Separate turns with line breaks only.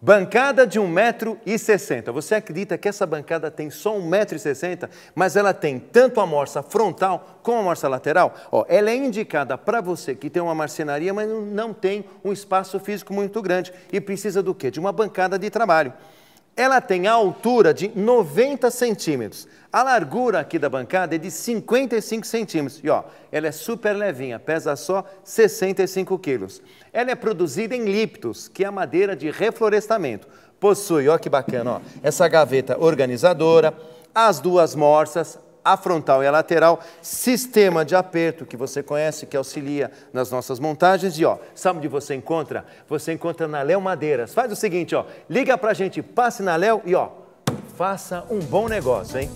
Bancada de 1,60m. Você acredita que essa bancada tem só 1,60m, mas ela tem tanto a morsa frontal como a morsa lateral? Ó, ela é indicada para você que tem uma marcenaria, mas não tem um espaço físico muito grande e precisa do quê? De uma bancada de trabalho. Ela tem a altura de 90 centímetros. A largura aqui da bancada é de 55 centímetros. E ó, ela é super levinha, pesa só 65 quilos. Ela é produzida em liptos, que é a madeira de reflorestamento. Possui, ó que bacana, ó, essa gaveta organizadora, as duas morsas, a frontal e a lateral, sistema de aperto que você conhece, que auxilia nas nossas montagens. E ó, sabe onde você encontra? Você encontra na Léo Madeiras. Faz o seguinte, ó, liga pra gente, passe na Léo e ó, faça um bom negócio, hein?